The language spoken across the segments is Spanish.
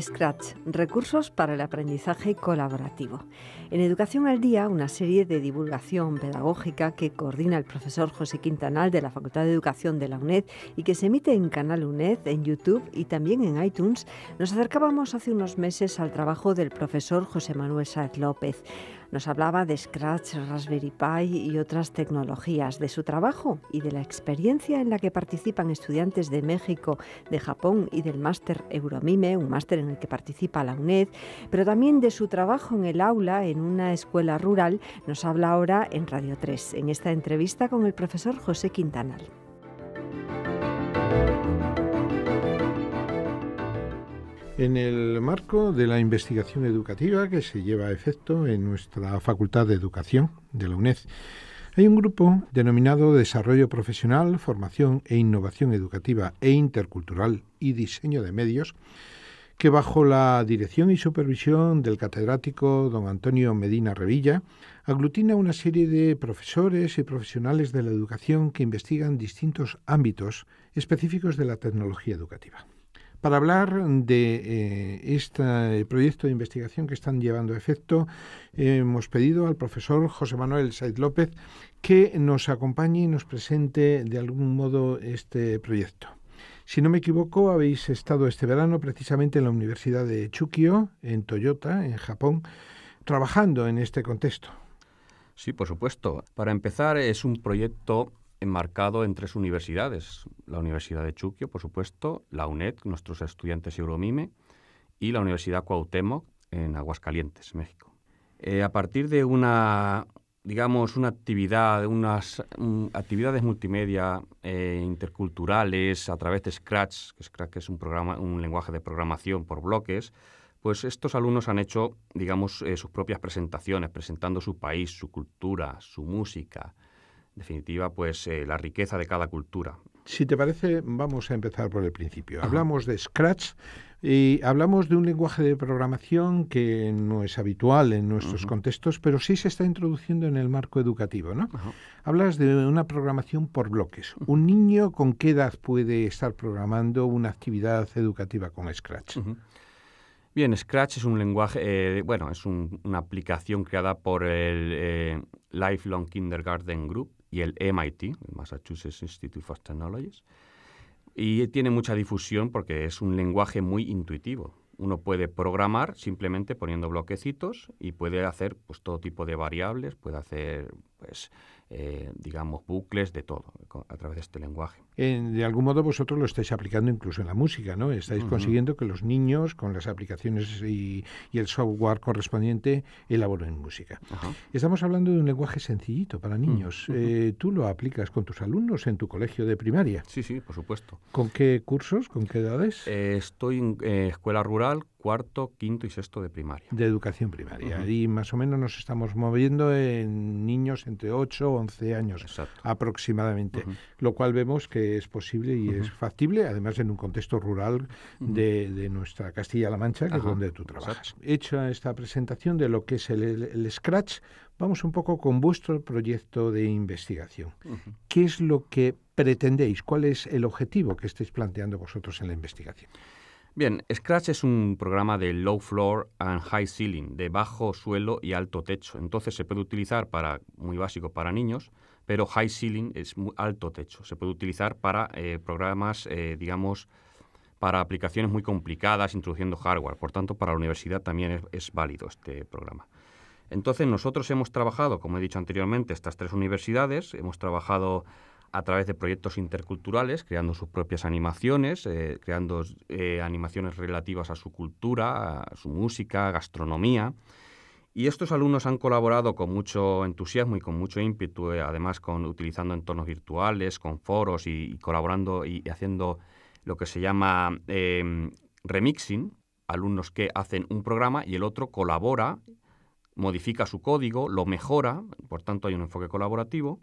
Scratch, recursos para el aprendizaje colaborativo. En Educación al Día, una serie de divulgación pedagógica que coordina el profesor José Quintanal de la Facultad de Educación de la UNED y que se emite en Canal UNED, en YouTube y también en iTunes, nos acercábamos hace unos meses al trabajo del profesor José Manuel Sáez López. Nos hablaba de Scratch, Raspberry Pi y otras tecnologías, de su trabajo y de la experiencia en la que participan estudiantes de México, de Japón y del máster Euromime, un máster en el que participa la UNED, pero también de su trabajo en el aula en una escuela rural, nos habla ahora en Radio 3, en esta entrevista con el profesor José Quintanal. en el marco de la investigación educativa que se lleva a efecto en nuestra Facultad de Educación de la UNED. Hay un grupo denominado Desarrollo Profesional, Formación e Innovación Educativa e Intercultural y Diseño de Medios, que bajo la dirección y supervisión del catedrático don Antonio Medina Revilla, aglutina una serie de profesores y profesionales de la educación que investigan distintos ámbitos específicos de la tecnología educativa para hablar de eh, este eh, proyecto de investigación que están llevando a efecto, eh, hemos pedido al profesor José Manuel Said López que nos acompañe y nos presente de algún modo este proyecto. Si no me equivoco, habéis estado este verano precisamente en la Universidad de Chukio, en Toyota, en Japón, trabajando en este contexto. Sí, por supuesto. Para empezar, es un proyecto enmarcado en tres universidades, la Universidad de Chuquio, por supuesto, la UNED, nuestros estudiantes Euromime, y la Universidad Cuauhtémoc en Aguascalientes, México. Eh, a partir de una, digamos, una actividad, unas actividades multimedia eh, interculturales a través de Scratch, que Scratch es un, programa, un lenguaje de programación por bloques, pues estos alumnos han hecho, digamos, eh, sus propias presentaciones, presentando su país, su cultura, su música, definitiva, pues eh, la riqueza de cada cultura. Si te parece, vamos a empezar por el principio. Hablamos de Scratch y hablamos de un lenguaje de programación que no es habitual en nuestros contextos, pero sí se está introduciendo en el marco educativo, ¿no? Hablas de una programación por bloques. ¿Un niño con qué edad puede estar programando una actividad educativa con Scratch? Bien, Scratch es un lenguaje, eh, bueno, es una aplicación creada por el eh, Lifelong Kindergarten Group, y el MIT, el Massachusetts Institute of Technologies. Y tiene mucha difusión porque es un lenguaje muy intuitivo. Uno puede programar simplemente poniendo bloquecitos y puede hacer pues, todo tipo de variables, puede hacer pues, eh, digamos, bucles, de todo, a través de este lenguaje. de algún modo vosotros lo estáis aplicando incluso en la música, ¿no? Estáis consiguiendo que los niños, con las aplicaciones y, el software correspondiente, elaboren música. Estamos hablando de un lenguaje sencillito para niños. Eh, ¿Tú lo aplicas con tus alumnos en tu colegio de primaria? Sí, sí, por supuesto. ¿Con qué cursos, con qué edades? Eh, estoy en escuela rural cuarto, quinto y sexto de primaria. De educación primaria. Y más o menos nos estamos moviendo en niños entre 8 o 11 años aproximadamente, lo cual vemos que es posible y es factible, además en un contexto rural de, nuestra Castilla-La Mancha, que es donde tú trabajas. Hecha esta presentación de lo que es el, el, Scratch, vamos un poco con vuestro proyecto de investigación. ¿Qué es lo que pretendéis? ¿Cuál es el objetivo que estáis planteando vosotros en la investigación? Bien, Scratch es un programa de low floor and high ceiling, de bajo suelo y alto techo. Entonces se puede utilizar para, muy básico para niños, pero high ceiling es muy alto techo. Se puede utilizar para eh, programas, eh, digamos, para aplicaciones muy complicadas, introduciendo hardware. Por tanto, para la universidad también es válido este programa. Entonces, nosotros hemos trabajado, como he dicho anteriormente, estas tres universidades. Hemos trabajado a través de proyectos interculturales, creando sus propias animaciones, eh, creando eh, animaciones relativas a su cultura, a su música, gastronomía. Y estos alumnos han colaborado con mucho entusiasmo y con mucho ímpetu, eh, además con, utilizando entornos virtuales, con foros y, colaborando y, haciendo lo que se llama em, remixing, alumnos que hacen un programa y el otro colabora, modifica su código, lo mejora, por tanto hay un enfoque colaborativo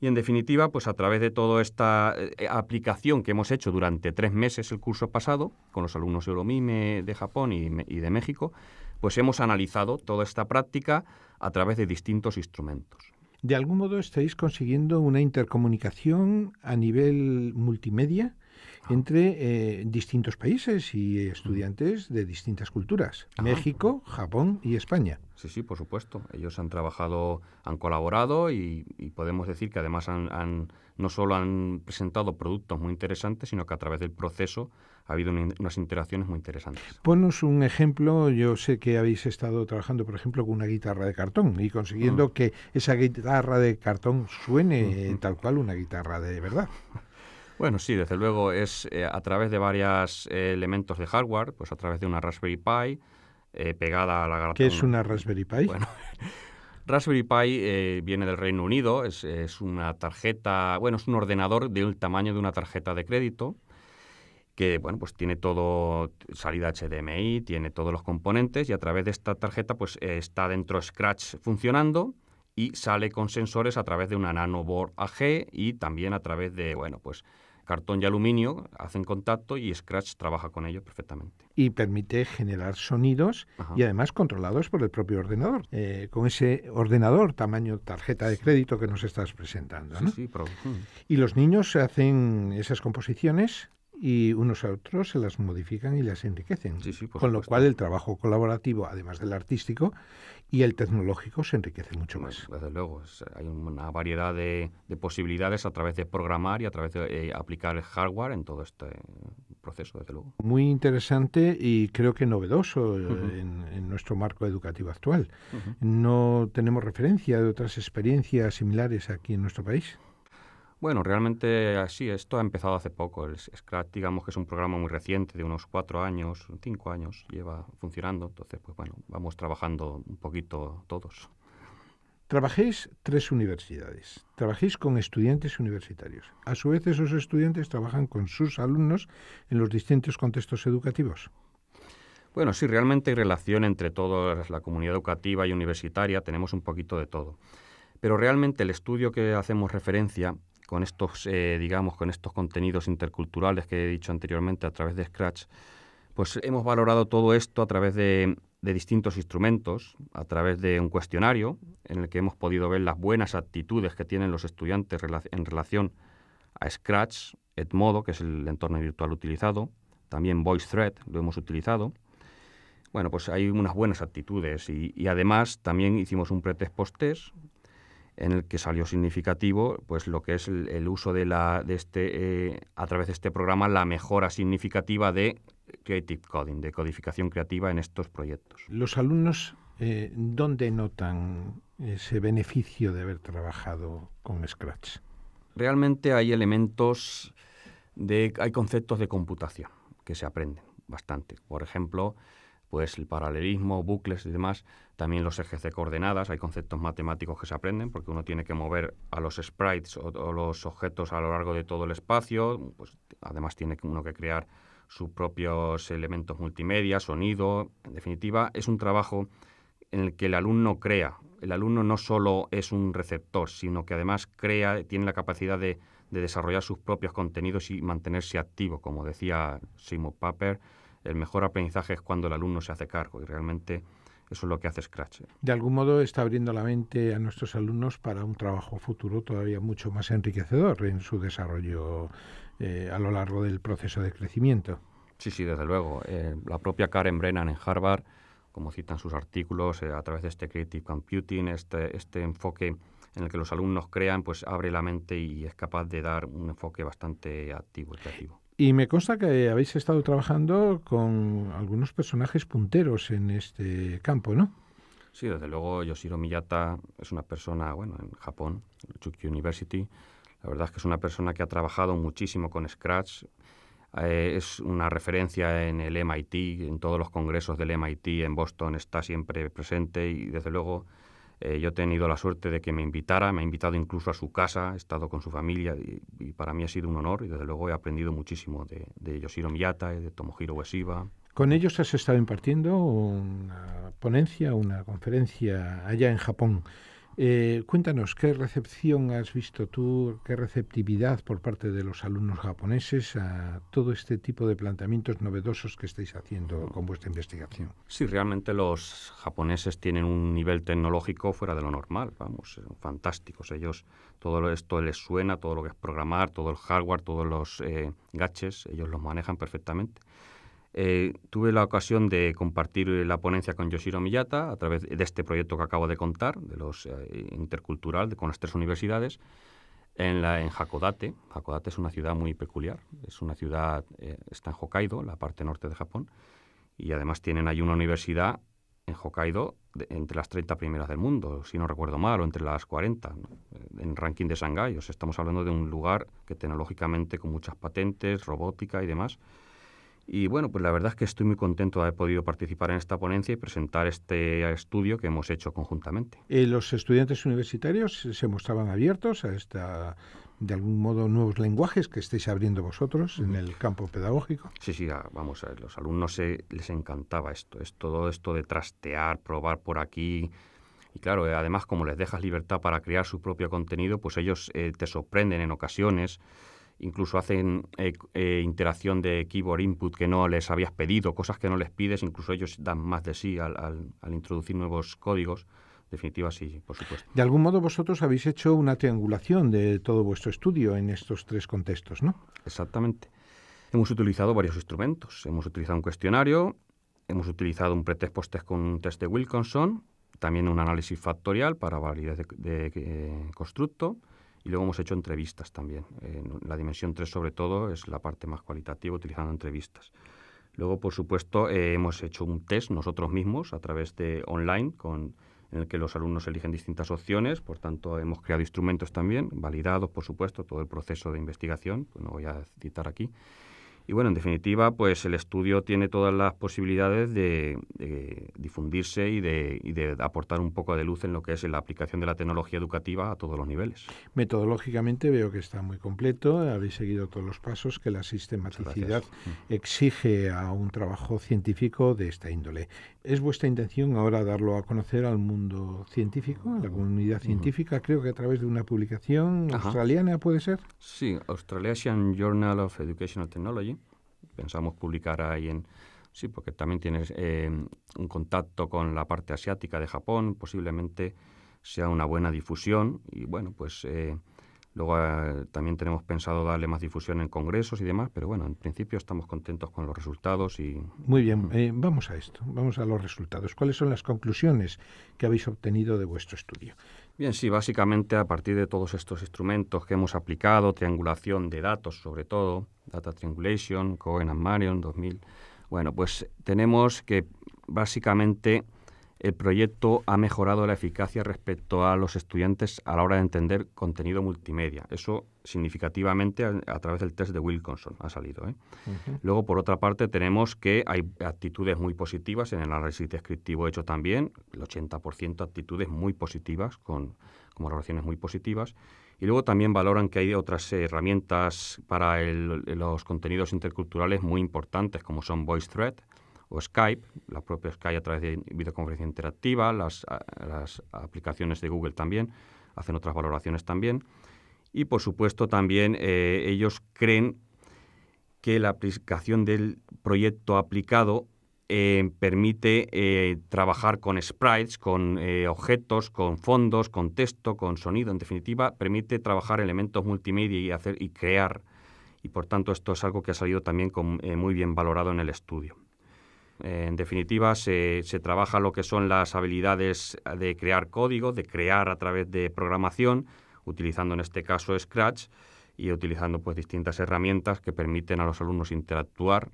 y en definitiva, pues a través de toda esta eh, aplicación que hemos hecho durante tres meses el curso pasado, con los alumnos de Euromime de Japón y, y de México, pues hemos analizado toda esta práctica a través de distintos instrumentos. De algún modo estáis consiguiendo una intercomunicación a nivel multimedia entre eh, distintos países y estudiantes de distintas culturas, México, Japón y España. Sí, sí, por supuesto. Ellos han trabajado, han colaborado y, podemos decir que además han, no solo han presentado productos muy interesantes, sino que a través del proceso ha habido unas interacciones muy interesantes. Ponos un ejemplo. Yo sé que habéis estado trabajando, por ejemplo, con una guitarra de cartón y consiguiendo que esa guitarra de cartón suene eh, tal cual una guitarra de verdad. Bueno, sí, desde luego es eh, a través de varios eh, elementos de hardware, pues a través de una Raspberry Pi eh, pegada a la garantía. ¿Qué es una Raspberry Pi? Bueno, Raspberry Pi viene del Reino Unido, es, una tarjeta, bueno, es un ordenador del tamaño de una tarjeta de crédito que bueno, pues tiene todo salida HDMI, tiene todos los componentes y a través de esta tarjeta pues está dentro Scratch funcionando y sale con sensores a través de una Board AG y también a través de bueno, pues cartón y aluminio hacen contacto y Scratch trabaja con ello perfectamente. Y permite generar sonidos y además controlados por el propio ordenador, eh, con ese ordenador tamaño tarjeta de crédito que nos estás presentando. Sí, mm. Y los niños hacen esas composiciones y unos a otros se las modifican y las enriquecen. con lo cual el trabajo colaborativo, además del artístico y el tecnológico, se enriquece mucho más. Desde luego, hay una variedad de, posibilidades a través de programar y a través de eh, aplicar el hardware en todo este proceso, desde luego. Muy interesante y creo que novedoso eh, en, nuestro marco educativo actual. No tenemos referencia de otras experiencias similares aquí en nuestro país. Bueno, realmente así, esto ha empezado hace poco. El Scratch, digamos que es un programa muy reciente, de unos cuatro años, cinco años lleva funcionando. Entonces, pues bueno, vamos trabajando un poquito todos. Trabajéis tres universidades, Trabajéis con estudiantes universitarios. A su vez, esos estudiantes trabajan con sus alumnos en los distintos contextos educativos. Bueno, sí, realmente hay relación entre toda la comunidad educativa y universitaria, tenemos un poquito de todo. Pero realmente el estudio que hacemos referencia con estos, eh, digamos, con estos contenidos interculturales que he dicho anteriormente a través de Scratch, pues hemos valorado todo esto a través de, distintos instrumentos, a través de un cuestionario en el que hemos podido ver las buenas actitudes que tienen los estudiantes en relación a Scratch, Edmodo, que es el entorno virtual utilizado, también VoiceThread lo hemos utilizado. Bueno, pues hay unas buenas actitudes y, y además también hicimos un pretest post-test en el que salió significativo pues lo que es el, uso de, la, de este, eh, a través de este programa la mejora significativa de Creative Coding, de codificación creativa en estos proyectos. Los alumnos, eh, ¿dónde notan ese beneficio de haber trabajado con Scratch? Realmente hay elementos, de, hay conceptos de computación que se aprenden bastante. Por ejemplo, pues el paralelismo, bucles y demás también los ejes de coordenadas, hay conceptos matemáticos que se aprenden porque uno tiene que mover a los sprites o, los objetos a lo largo de todo el espacio. Pues, además tiene uno que crear sus propios elementos multimedia, sonido. En definitiva, es un trabajo en el que el alumno crea. El alumno no solo es un receptor, sino que además crea, tiene la capacidad de, desarrollar sus propios contenidos y mantenerse activo. Como decía Seymour Paper, el mejor aprendizaje es cuando el alumno se hace cargo y realmente eso es lo que hace Scratch. ¿eh? De algún modo está abriendo la mente a nuestros alumnos para un trabajo futuro todavía mucho más enriquecedor en su desarrollo eh, a lo largo del proceso de crecimiento. Sí, sí, desde luego. Eh, la propia Karen Brennan en Harvard, como citan sus artículos, a través de este Creative Computing, este, este enfoque en el que los alumnos crean, pues abre la mente y es capaz de dar un enfoque bastante activo y creativo. Y me consta que habéis estado trabajando con algunos personajes punteros en este campo, ¿no? Sí, desde luego Yoshiro Miyata es una persona, bueno, en Japón, Chucky University, la verdad es que es una persona que ha trabajado muchísimo con Scratch. Eh, es una referencia en el MIT, en todos los congresos del MIT en Boston está siempre presente y desde luego eh, yo he tenido la suerte de que me invitara, me ha invitado incluso a su casa, he estado con su familia y, para mí ha sido un honor y desde luego he aprendido muchísimo de, Yoshiro Miyata y de Tomohiro Ueshiba. ¿Con ellos has estado impartiendo una ponencia, una conferencia allá en Japón? Eh, cuéntanos, ¿qué recepción has visto tú, qué receptividad por parte de los alumnos japoneses a todo este tipo de planteamientos novedosos que estáis haciendo con vuestra investigación? Sí, realmente los japoneses tienen un nivel tecnológico fuera de lo normal, vamos, fantásticos. Ellos, todo esto les suena, todo lo que es programar, todo el hardware, todos los eh, gaches, ellos los manejan perfectamente. Eh, tuve la ocasión de compartir eh, la ponencia con Yoshiro Miyata a través de este proyecto que acabo de contar, de los eh, intercultural, con las tres universidades, en, la, en Hakodate. Hakodate es una ciudad muy peculiar, es una ciudad, está en Hokkaido, la parte norte de Japón, y además tienen ahí una universidad en Hokkaido entre las 30 primeras del mundo, si no recuerdo mal, o entre las 40, en ranking de Shanghái. O sea, estamos hablando de un lugar que tecnológicamente con muchas patentes, robótica y demás y bueno, pues la verdad es que estoy muy contento de haber podido participar en esta ponencia y presentar este estudio que hemos hecho conjuntamente. Eh, ¿Los estudiantes universitarios se mostraban abiertos a esta de algún modo nuevos lenguajes que estáis abriendo vosotros en el campo pedagógico. Sí, sí, ah, vamos a los alumnos les encantaba esto, es todo esto de trastear, probar por aquí. Y claro, eh, además como les dejas libertad para crear su propio contenido, pues ellos eh, te sorprenden en ocasiones incluso hacen eh, eh, interacción de keyboard input que no les habías pedido, cosas que no les pides, incluso ellos dan más de sí al, introducir nuevos códigos. Definitiva, sí, por supuesto. De algún modo vosotros habéis hecho una triangulación de todo vuestro estudio en estos tres contextos, ¿no? Exactamente. Hemos utilizado varios instrumentos. Hemos utilizado un cuestionario, hemos utilizado un pretest post con un test de Wilkinson, también un análisis factorial para validez de eh, constructo, y luego hemos hecho entrevistas también. la dimensión 3 sobre todo es la parte más cualitativa utilizando entrevistas. Luego, por supuesto, eh, hemos hecho un test nosotros mismos a través de online con, en el que los alumnos eligen distintas opciones. Por tanto, hemos creado instrumentos también, validados, por supuesto, todo el proceso de investigación, que no voy a citar aquí. Y bueno, en definitiva, pues el estudio tiene todas las posibilidades de, difundirse y de, aportar un poco de luz en lo que es la aplicación de la tecnología educativa a todos los niveles. Metodológicamente veo que está muy completo, habéis seguido todos los pasos que la sistematicidad mm. exige a un trabajo científico de esta índole. ¿Es vuestra intención ahora darlo a conocer al mundo científico, a la comunidad mm. científica? Creo que a través de una publicación australiana, ¿puede ser? Sí, Australasian Journal of Educational Technology pensamos publicar ahí en... Sí, porque también tienes eh, un contacto con la parte asiática de Japón, posiblemente sea una buena difusión y bueno, pues eh, luego eh, también tenemos pensado darle más difusión en congresos y demás, pero bueno, en principio estamos contentos con los resultados y... Muy bien, mm. vamos a esto, vamos a los resultados. ¿Cuáles son las conclusiones que habéis obtenido de vuestro estudio? Bien, sí, básicamente a partir de todos estos instrumentos que hemos aplicado, triangulación de datos sobre todo, Data Triangulation, Cohen and Marion 2000, bueno, pues tenemos que básicamente el proyecto ha mejorado la eficacia respecto a los estudiantes a la hora de entender contenido multimedia. Eso significativamente a, través del test de Wilkinson ha salido. ¿eh? Luego, por otra parte, tenemos que hay actitudes muy positivas en el análisis descriptivo hecho también, el 80% actitudes muy positivas, con, como relaciones muy positivas. Y luego también valoran que hay otras herramientas para los contenidos interculturales muy importantes, como son VoiceThread, o Skype, la propia Skype a través de videoconferencia interactiva, las, aplicaciones de Google también hacen otras valoraciones también. Y por supuesto también eh, ellos creen que la aplicación del proyecto aplicado eh, permite eh, trabajar con sprites, con objetos, con fondos, con texto, con sonido. En definitiva, permite trabajar elementos multimedia y, hacer, y crear. Y por tanto esto es algo que ha salido también muy bien valorado en el estudio. En definitiva, se, se, trabaja lo que son las habilidades de crear código, de crear a través de programación, utilizando en este caso Scratch y utilizando pues distintas herramientas que permiten a los alumnos interactuar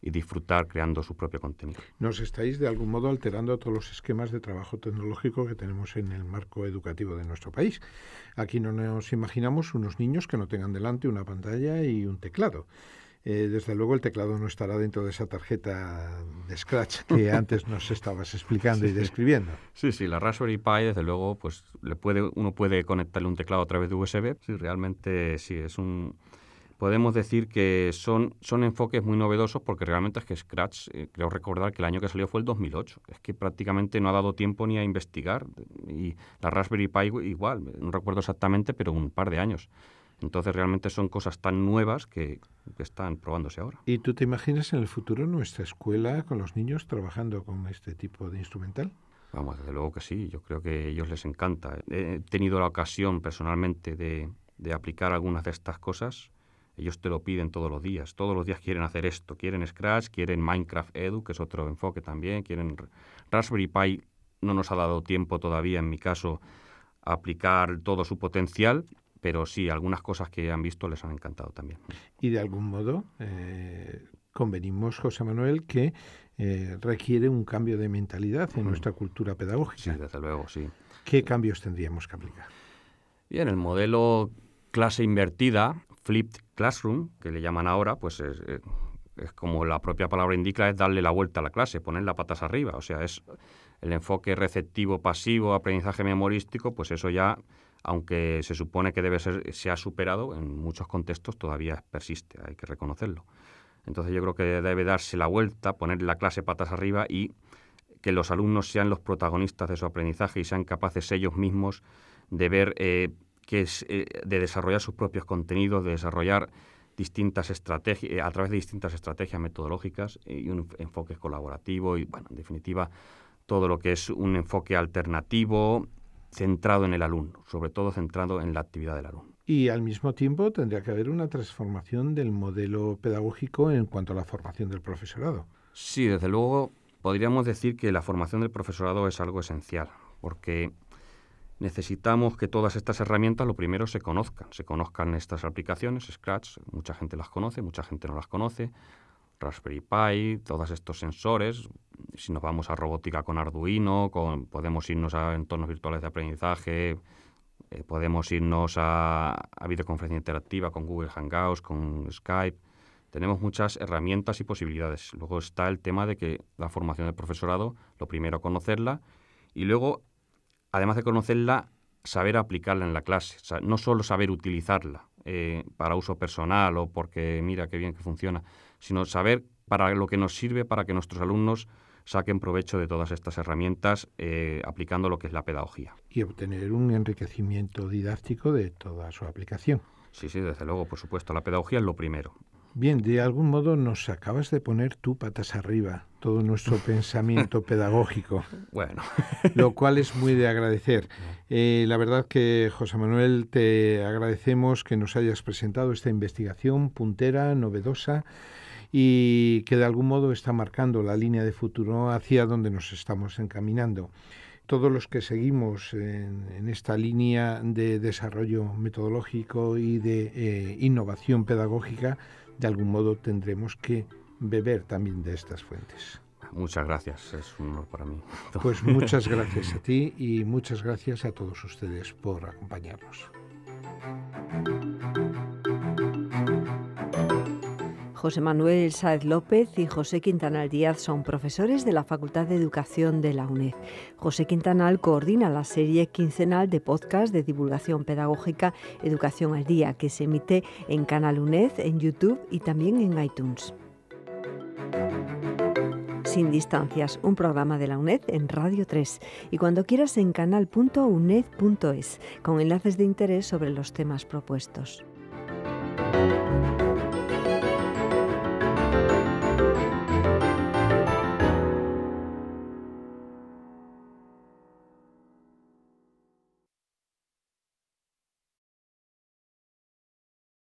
y disfrutar creando su propio contenido. Nos estáis de algún modo alterando todos los esquemas de trabajo tecnológico que tenemos en el marco educativo de nuestro país. Aquí no nos imaginamos unos niños que no tengan delante una pantalla y un teclado. Eh, desde luego el teclado no estará dentro de esa tarjeta de Scratch que antes nos estabas explicando y describiendo. Sí. sí, la Raspberry Pi desde luego pues le puede, uno puede conectarle un teclado a través de USB. Sí, realmente si es un... Podemos decir que son, son enfoques muy novedosos porque realmente es que Scratch, eh, creo recordar que el año que salió fue el 2008. Es que prácticamente no ha dado tiempo ni a investigar. Y la Raspberry Pi igual, no recuerdo exactamente, pero un par de años. Entonces realmente son cosas tan nuevas que, están probándose ahora. ¿Y tú te imaginas en el futuro nuestra escuela con los niños trabajando con este tipo de instrumental? Vamos, desde luego que sí, yo creo que a ellos les encanta. He tenido la ocasión personalmente de, aplicar algunas de estas cosas. Ellos te lo piden todos los días, todos los días quieren hacer esto, quieren Scratch, quieren Minecraft Edu, que es otro enfoque también, quieren Raspberry Pi, no nos ha dado tiempo todavía en mi caso a aplicar todo su potencial pero sí, algunas cosas que han visto les han encantado también. Y de algún modo eh, convenimos, José Manuel, que eh, requiere un cambio de mentalidad en nuestra cultura pedagógica. Sí, desde luego, sí. ¿Qué cambios tendríamos que aplicar? Bien, el modelo clase invertida, flipped classroom, que le llaman ahora, pues es, eh, es como la propia palabra indica, es darle la vuelta a la clase, poner las patas arriba. O sea, es el enfoque receptivo-pasivo, aprendizaje memorístico, pues eso ya aunque se supone que debe ser, se ha superado, en muchos contextos todavía persiste, hay que reconocerlo. Entonces yo creo que debe darse la vuelta, poner la clase patas arriba y que los alumnos sean los protagonistas de su aprendizaje y sean capaces ellos mismos de ver, eh, que es, eh, de desarrollar sus propios contenidos, de desarrollar distintas estrategias, eh, a través de distintas estrategias metodológicas y un enfoque colaborativo y, bueno, en definitiva, todo lo que es un enfoque alternativo centrado en el alumno, sobre todo centrado en la actividad del alumno. Y al mismo tiempo tendría que haber una transformación del modelo pedagógico en cuanto a la formación del profesorado. Sí, desde luego podríamos decir que la formación del profesorado es algo esencial, porque necesitamos que todas estas herramientas, lo primero, se conozcan. Se conozcan estas aplicaciones, Scratch, mucha gente las conoce, mucha gente no las conoce, Raspberry Pi, todos estos sensores, si nos vamos a robótica con Arduino, podemos irnos a entornos virtuales de aprendizaje, eh, podemos irnos a, videoconferencia interactiva con Google Hangouts, con Skype. Tenemos muchas herramientas y posibilidades. Luego está el tema de que la formación del profesorado, lo primero conocerla y luego, además de conocerla, saber aplicarla en la clase. no solo saber utilizarla eh, para uso personal o porque mira qué bien que funciona, sino saber para lo que nos sirve para que nuestros alumnos saquen provecho de todas estas herramientas eh, aplicando lo que es la pedagogía. Y obtener un enriquecimiento didáctico de toda su aplicación. Sí, sí, desde luego, por supuesto. La pedagogía es lo primero. Bien, de algún modo nos acabas de poner tú patas arriba todo nuestro pensamiento pedagógico. Bueno. Lo cual es muy de agradecer. Eh, la verdad que, José Manuel, te agradecemos que nos hayas presentado esta investigación puntera, novedosa y que de algún modo está marcando la línea de futuro hacia donde nos estamos encaminando. Todos los que seguimos en, esta línea de desarrollo metodológico y de eh, innovación pedagógica, de algún modo tendremos que beber también de estas fuentes. Muchas gracias, es un honor para mí. Pues muchas gracias a ti y muchas gracias a todos ustedes por acompañarnos. José Manuel Saez López y José Quintanal Díaz son profesores de la Facultad de Educación de la UNED. José Quintanal coordina la serie quincenal de podcast de divulgación pedagógica Educación al Día, que se emite en Canal UNED, en YouTube y también en iTunes. Sin Distancias, un programa de la UNED en Radio 3 y cuando quieras en canal.uned.es, con enlaces de interés sobre los temas propuestos.